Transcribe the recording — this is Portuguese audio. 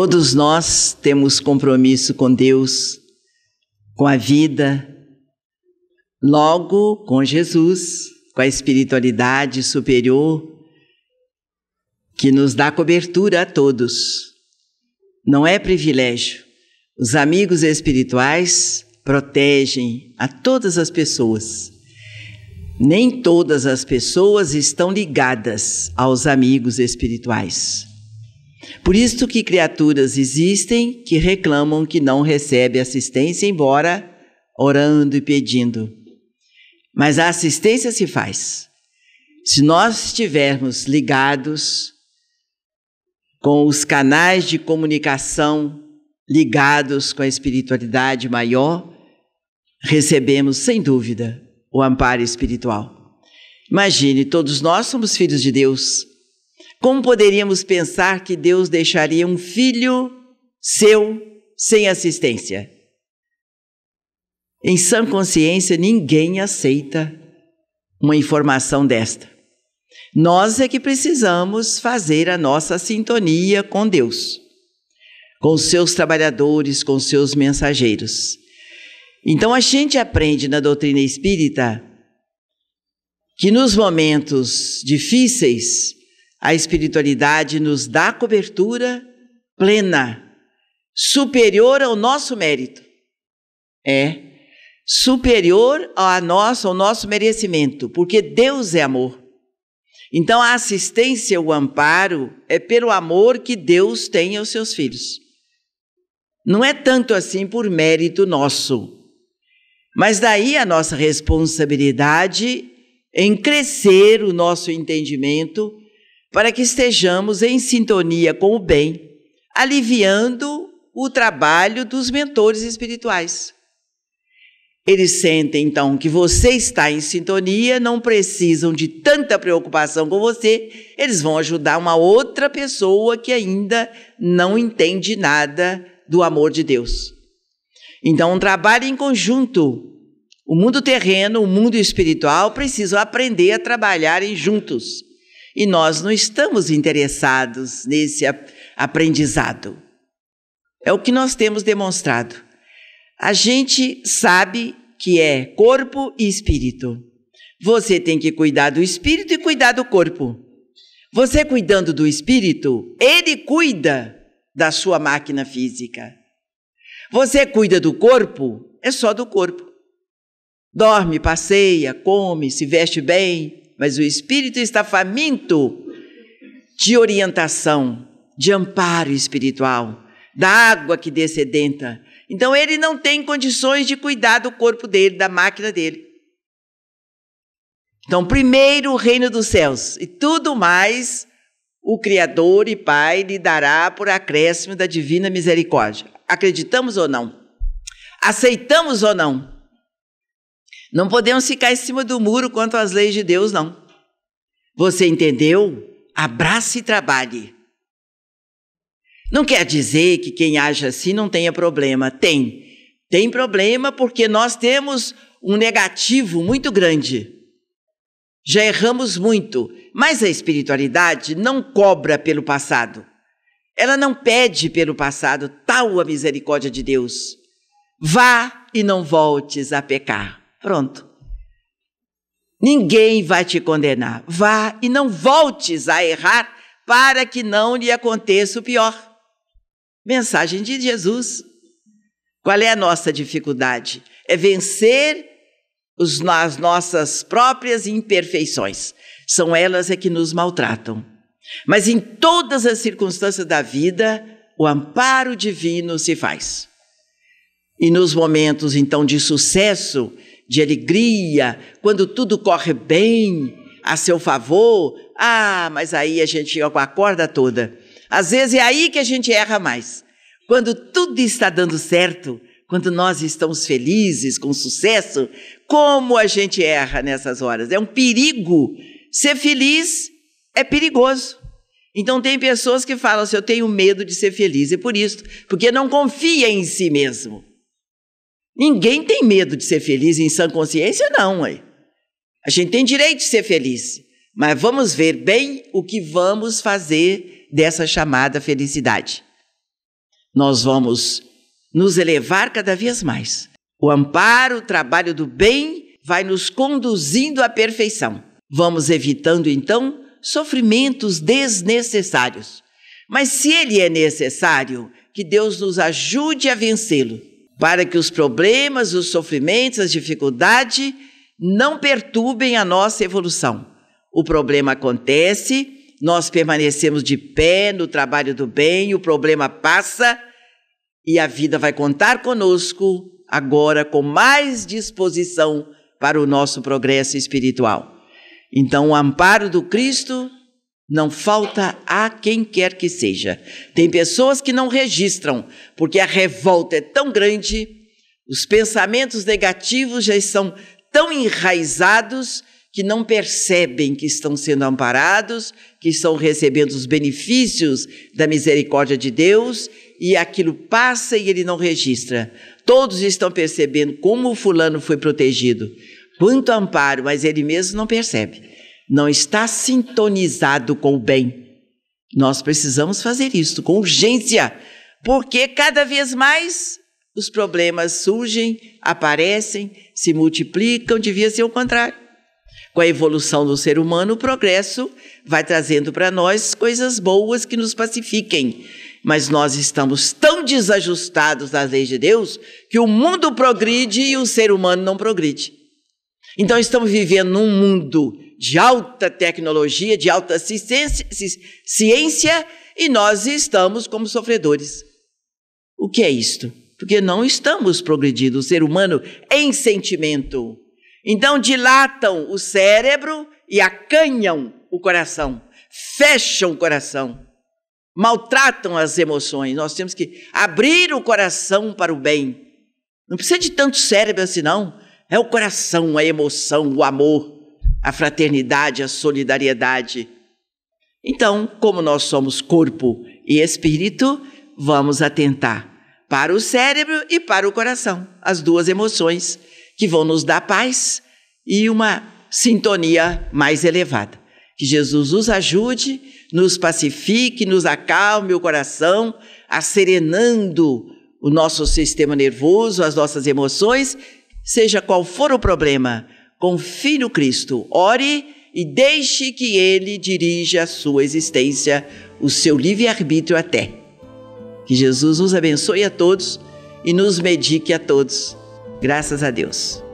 Todos nós temos compromisso com Deus, com a vida, logo com Jesus, com a espiritualidade superior que nos dá cobertura a todos. Não é privilégio. Os amigos espirituais protegem a todas as pessoas. Nem todas as pessoas estão ligadas aos amigos espirituais. Por isto que criaturas existem que reclamam que não recebem assistência, embora orando e pedindo. Mas a assistência se faz. Se nós estivermos ligados com os canais de comunicação ligados com a espiritualidade maior, recebemos, sem dúvida, o amparo espiritual. Imagine, todos nós somos filhos de Deus. Como poderíamos pensar que Deus deixaria um filho seu sem assistência? Em sã consciência, ninguém aceita uma informação desta. Nós é que precisamos fazer a nossa sintonia com Deus, com seus trabalhadores, com seus mensageiros. Então a gente aprende na doutrina espírita que nos momentos difíceis a espiritualidade nos dá cobertura plena, superior ao nosso mérito. É superior a nós, ao nosso merecimento, porque Deus é amor. Então a assistência, o amparo é pelo amor que Deus tem aos seus filhos. Não é tanto assim por mérito nosso. Mas daí a nossa responsabilidade em crescer o nosso entendimento para que estejamos em sintonia com o bem, aliviando o trabalho dos mentores espirituais. Eles sentem então que você está em sintonia, não precisam de tanta preocupação com você, eles vão ajudar uma outra pessoa que ainda não entende nada do amor de Deus. Então, um trabalho em conjunto. O mundo terreno, o mundo espiritual precisam aprender a trabalharem juntos e nós não estamos interessados nesse aprendizado. É o que nós temos demonstrado. A gente sabe que é corpo e espírito. Você tem que cuidar do espírito e cuidar do corpo. Você cuidando do espírito, ele cuida da sua máquina física. Você cuida do corpo, é só do corpo. Dorme, passeia, come, se veste bem, mas o espírito está faminto de orientação, de amparo espiritual, da água que dê sedenta. Então ele não tem condições de cuidar do corpo dele, da máquina dele. Então, primeiro o reino dos céus e tudo mais o Criador e Pai lhe dará por acréscimo da divina misericórdia. Acreditamos ou não? Aceitamos ou não? Não podemos ficar em cima do muro quanto às leis de Deus, não. Você entendeu? Abrace e trabalhe. Não quer dizer que quem age assim não tenha problema. Tem. Tem problema porque nós temos um negativo muito grande. Já erramos muito, mas a espiritualidade não cobra pelo passado. Ela não pede pelo passado, tal a misericórdia de Deus. Vá e não voltes a pecar. Pronto. Ninguém vai te condenar. Vá e não voltes a errar para que não lhe aconteça o pior. Mensagem de Jesus. Qual é a nossa dificuldade? É vencer os, as nossas próprias imperfeições. São elas é que nos maltratam. Mas em todas as circunstâncias da vida, o amparo divino se faz. E nos momentos então de sucesso, de alegria, quando tudo corre bem a seu favor, ah, mas aí a gente acorda toda. Às vezes é aí que a gente erra mais. Quando tudo está dando certo, quando nós estamos felizes, com sucesso, como a gente erra nessas horas? É um perigo. Ser feliz é perigoso. Então tem pessoas que falam assim, eu tenho medo de ser feliz, e por isso, porque não confia em si mesmo. Ninguém tem medo de ser feliz em sã consciência, não, aí. A gente tem direito de ser feliz, mas vamos ver bem o que vamos fazer dessa chamada felicidade. Nós vamos nos elevar cada vez mais. O amparo, o trabalho do bem vai nos conduzindo à perfeição. Vamos evitando então sofrimentos desnecessários. Mas se ele é necessário, que Deus nos ajude a vencê-lo para que os problemas, os sofrimentos, as dificuldades não perturbem a nossa evolução. O problema acontece, nós permanecemos de pé no trabalho do bem, o problema passa e a vida vai contar conosco agora com mais disposição para o nosso progresso espiritual. Então, o amparo do Cristo não falta a quem quer que seja. Tem pessoas que não registram, porque a revolta é tão grande, os pensamentos negativos já estão tão enraizados que não percebem que estão sendo amparados, que estão recebendo os benefícios da misericórdia de Deus e aquilo passa e ele não registra. Todos estão percebendo como o fulano foi protegido, quanto amparo, mas ele mesmo não percebe não está sintonizado com o bem. Nós precisamos fazer isso com urgência, porque cada vez mais os problemas surgem, aparecem, se multiplicam, devia ser o contrário. Com a evolução do ser humano, o progresso vai trazendo para nós coisas boas que nos pacifiquem. Mas nós estamos tão desajustados às leis de Deus que o mundo progride e o ser humano não progride. Então estamos vivendo num mundo de alta tecnologia, de alta ciência, e nós estamos como sofredores. O que é isto? Porque não estamos progredindo o ser humano em sentimento. Então dilatam o cérebro e acanham o coração, fecham o coração, maltratam as emoções. Nós temos que abrir o coração para o bem. Não precisa de tanto cérebro assim, não. É o coração, a emoção, o amor a fraternidade, a solidariedade. Então, como nós somos corpo e espírito, vamos atentar para o cérebro e para o coração, as duas emoções que vão nos dar paz e uma sintonia mais elevada. Que Jesus nos ajude, nos pacifique, nos acalme o coração, acerenando o nosso sistema nervoso, as nossas emoções, seja qual for o problema Confie no Cristo, ore e deixe que Ele dirija a sua existência, o seu livre-arbítrio até. Que Jesus nos abençoe a todos e nos medique a todos. Graças a Deus.